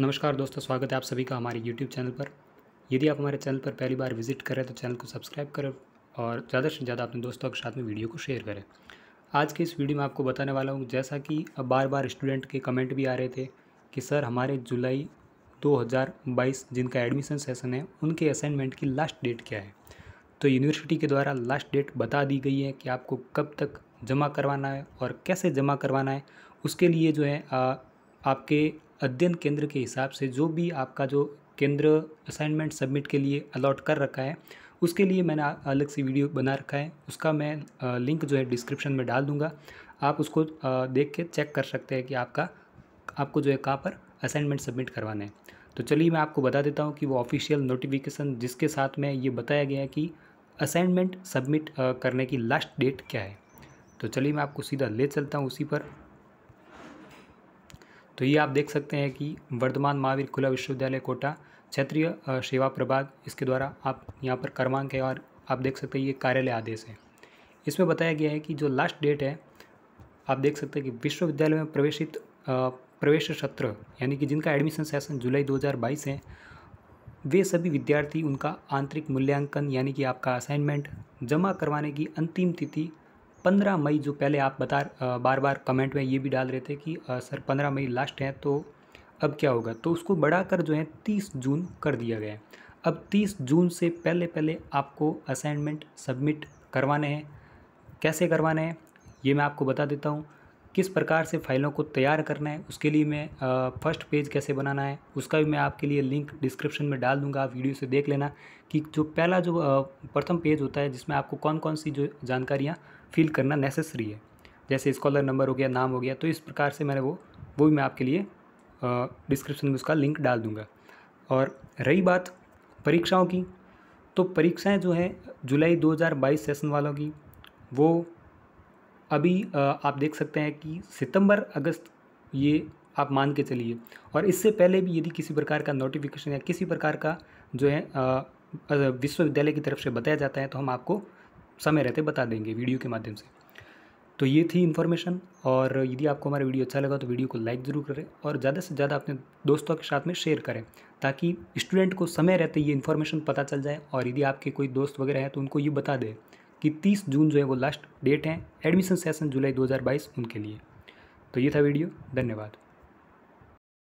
नमस्कार दोस्तों स्वागत है आप सभी का हमारे YouTube चैनल पर यदि आप हमारे चैनल पर पहली बार विजिट करें तो चैनल को सब्सक्राइब करें और ज़्यादा से ज़्यादा अपने दोस्तों के साथ में वीडियो को शेयर करें आज के इस वीडियो में आपको बताने वाला हूँ जैसा कि अब बार बार स्टूडेंट के कमेंट भी आ रहे थे कि सर हमारे जुलाई दो जिनका एडमिशन सेसन है उनके असाइनमेंट की लास्ट डेट क्या है तो यूनिवर्सिटी के द्वारा लास्ट डेट बता दी गई है कि आपको कब तक जमा करवाना है और कैसे जमा करवाना है उसके लिए जो है आपके अध्ययन केंद्र के हिसाब से जो भी आपका जो केंद्र असाइनमेंट सबमिट के लिए अलॉट कर रखा है उसके लिए मैंने अलग से वीडियो बना रखा है उसका मैं लिंक जो है डिस्क्रिप्शन में डाल दूंगा आप उसको देख के चेक कर सकते हैं कि आपका आपको जो है कहाँ पर असाइनमेंट सबमिट करवाना है तो चलिए मैं आपको बता देता हूँ कि वो ऑफिशियल नोटिफिकेशन जिसके साथ में ये बताया गया है कि असाइनमेंट सबमिट करने की लास्ट डेट क्या है तो चलिए मैं आपको सीधा ले चलता हूँ उसी पर तो ये आप देख सकते हैं कि वर्धमान महावीर खुला विश्वविद्यालय कोटा क्षेत्रीय सेवा प्रभाग इसके द्वारा आप यहाँ पर क्रमांक है और आप देख सकते हैं ये कार्यालय आदेश है इसमें बताया गया है कि जो लास्ट डेट है आप देख सकते हैं कि विश्वविद्यालय में प्रवेशित प्रवेश सत्र यानी कि जिनका एडमिशन सेशन जुलाई 2022 है वे सभी विद्यार्थी उनका आंतरिक मूल्यांकन यानी कि आपका असाइनमेंट जमा करवाने की अंतिम तिथि पंद्रह मई जो पहले आप बता बार बार कमेंट में ये भी डाल रहे थे कि सर पंद्रह मई लास्ट है तो अब क्या होगा तो उसको बढ़ाकर जो है तीस जून कर दिया गया है अब तीस जून से पहले पहले आपको असाइनमेंट सबमिट करवाने हैं कैसे करवाने हैं ये मैं आपको बता देता हूँ किस प्रकार से फाइलों को तैयार करना है उसके लिए मैं फर्स्ट पेज कैसे बनाना है उसका भी मैं आपके लिए लिंक डिस्क्रिप्शन में डाल दूंगा आप वीडियो से देख लेना कि जो पहला जो प्रथम पेज होता है जिसमें आपको कौन कौन सी जो जानकारियाँ फिल करना नेसेसरी है जैसे स्कॉलर नंबर हो गया नाम हो गया तो इस प्रकार से मैंने वो वो भी मैं आपके लिए डिस्क्रिप्शन में उसका लिंक डाल दूँगा और रही बात परीक्षाओं की तो परीक्षाएं जो हैं जुलाई 2022 सेशन वालों की वो अभी आप देख सकते हैं कि सितंबर अगस्त ये आप मान के चलिए और इससे पहले भी यदि किसी प्रकार का नोटिफिकेशन या किसी प्रकार का जो है विश्वविद्यालय की तरफ से बताया जाता है तो हम आपको समय रहते बता देंगे वीडियो के माध्यम से तो ये थी इन्फॉर्मेशन और यदि आपको हमारा वीडियो अच्छा लगा तो वीडियो को लाइक ज़रूर करें और ज़्यादा से ज़्यादा अपने दोस्तों के साथ में शेयर करें ताकि स्टूडेंट को समय रहते ये इन्फॉर्मेशन पता चल जाए और यदि आपके कोई दोस्त वगैरह हैं तो उनको ये बता दें कि 30 जून जो है वो लास्ट डेट है एडमिशन सेशन जुलाई 2022 उनके लिए तो ये था वीडियो धन्यवाद